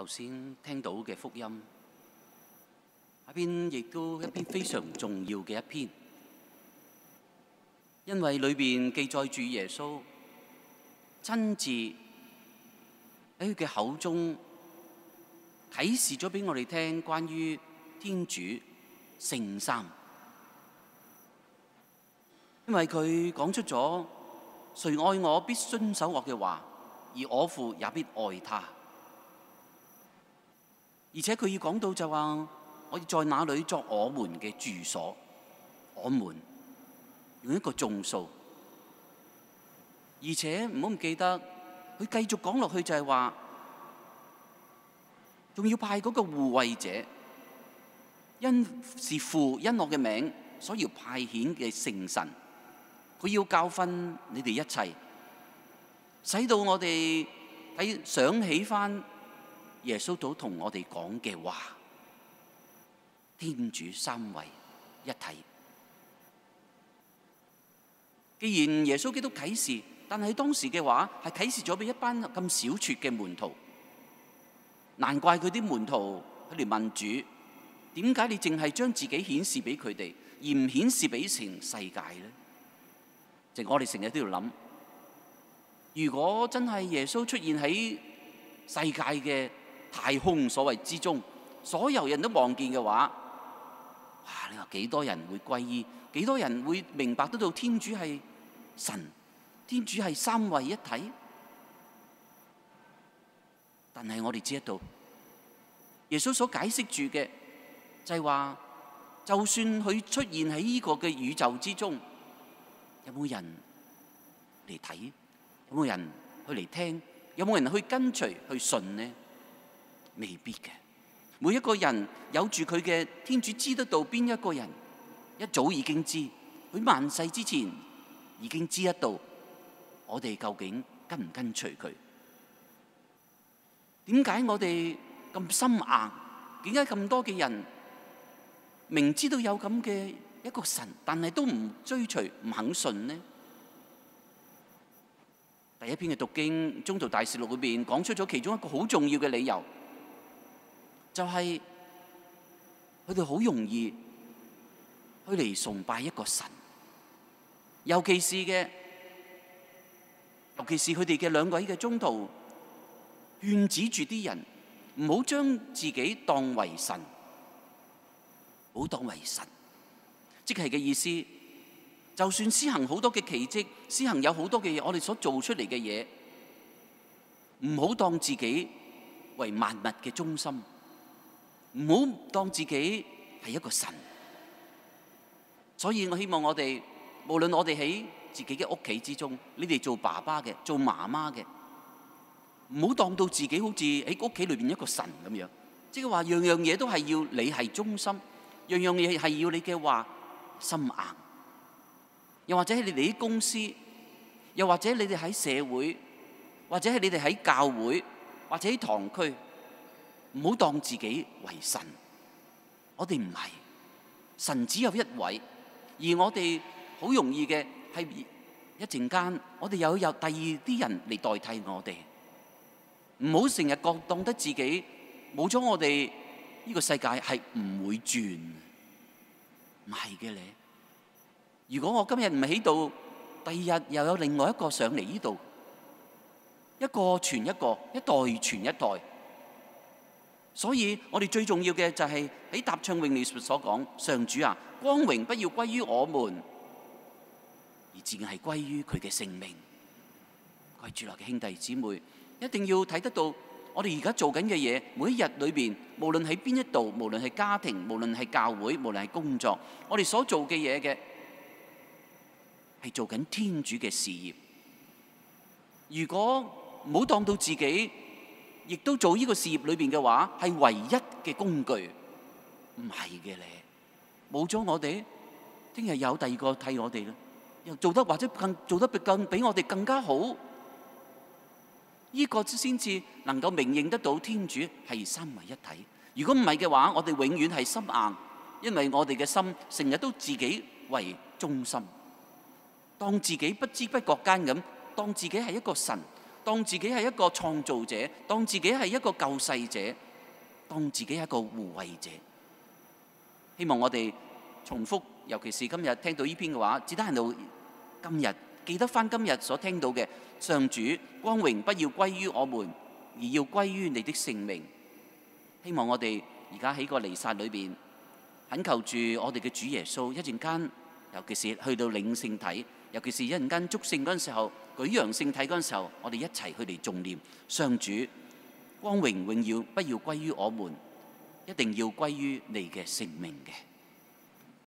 頭先聽到嘅福音，一邊亦都一篇非常重要嘅一篇，因為裏邊記載住耶穌真自喺佢嘅口中提示咗俾我哋聽關於天主聖三，因為佢講出咗誰愛我必遵守我嘅話，而我父也必愛他。而且佢要講到就話，我要在哪里作我們嘅住所？我們用一個眾數。而且唔好唔記得，佢繼續講落去就係話，仲要派嗰個護衛者，因是父因我嘅名，所以要派遣嘅聖神。佢要教訓你哋一切，使到我哋喺想起翻。耶稣都同我哋讲嘅话，天主三位一体。既然耶稣基督启示，但系当时嘅话系启示咗俾一班咁小撮嘅门徒，难怪佢啲门徒佢哋问主：点解你净系将自己显示俾佢哋，而唔显示俾成世界咧？就我哋成日都要谂：如果真系耶稣出现喺世界嘅。太空所謂之中，所有人都望見嘅話，哇！你話幾多人會歸依？幾多人會明白得到天主係神？天主係三位一體？但係我哋知道，耶穌所解釋住嘅就係話，就算佢出現喺呢個嘅宇宙之中，有冇人嚟睇？有冇人去嚟聽？有冇人去跟隨去信呢？未必嘅，每一个人有住佢嘅天主知得到边一个人，一早已经知，佢万世之前已经知得到，我哋究竟跟唔跟随佢？点解我哋咁心硬？点解咁多嘅人明知道有咁嘅一个神，但系都唔追随，唔肯信呢？第一篇嘅读经《中途大事录》里边讲出咗其中一个好重要嘅理由。就系佢哋好容易去嚟崇拜一个神，尤其是嘅，尤其是佢哋嘅两位嘅中途劝止住啲人唔好将自己当为神，唔好当为神，即系嘅意思，就算施行好多嘅奇迹，施行有好多嘅嘢，我哋所做出嚟嘅嘢，唔好当自己为万物嘅中心。唔好當自己係一個神，所以我希望我哋無論我哋喺自己嘅屋企之中，你哋做爸爸嘅、做媽媽嘅，唔好當到自己好似喺屋企裏边一個神咁樣。即係話樣樣嘢都係要你係中心，樣樣嘢係要你嘅話心硬。又或者你哋喺公司，又或者你哋喺社會，或者系你哋喺教會，或者喺堂區。唔好当自己为神，我哋唔系神，只有一位。而我哋好容易嘅系一阵间，我哋又有第二啲人嚟代替我哋。唔好成日觉当得自己冇咗我哋呢个世界系唔会转，唔系嘅咧。如果我今日唔喺度，第二日又有另外一个上嚟呢度，一个传一个，一代传一代。所以我哋最重要嘅就系喺《搭唱咏》里所讲，上主啊，光荣不要归于我们，而然系归于佢嘅性命。各位主内嘅兄弟姊妹，一定要睇得到，我哋而家做紧嘅嘢，每一日里边，无论喺边一度，无论系家庭，无论系教会，无论系工作，我哋所做嘅嘢嘅，系做紧天主嘅事业。如果唔好当到自己。亦都做呢个事业里边嘅话，系唯一嘅工具，唔系嘅咧。冇咗我哋，听日有第二个替我哋啦，又做得或者更做得比更比我哋更加好。呢个先至能够明认得到天主系三位一体。如果唔系嘅话，我哋永远系心硬，因为我哋嘅心成日都自己为中心，当自己不知不觉间咁，当自己系一个神。当自己系一个创造者，当自己系一个救世者，当自己系一个护卫者。希望我哋重复，尤其是今日听到呢篇嘅话，只得系到今日记得翻今日所听到嘅，上主光荣不要归于我们，而要归于你的性名。希望我哋而家喺个弥撒里边恳求住我哋嘅主耶稣，一阵间，尤其是去到领圣体，尤其是一阵间祝圣嗰阵时候。舉陽性睇嗰陣時候，我哋一齊去嚟重念上主，光榮榮耀不要歸於我們，一定要歸於你嘅性命嘅。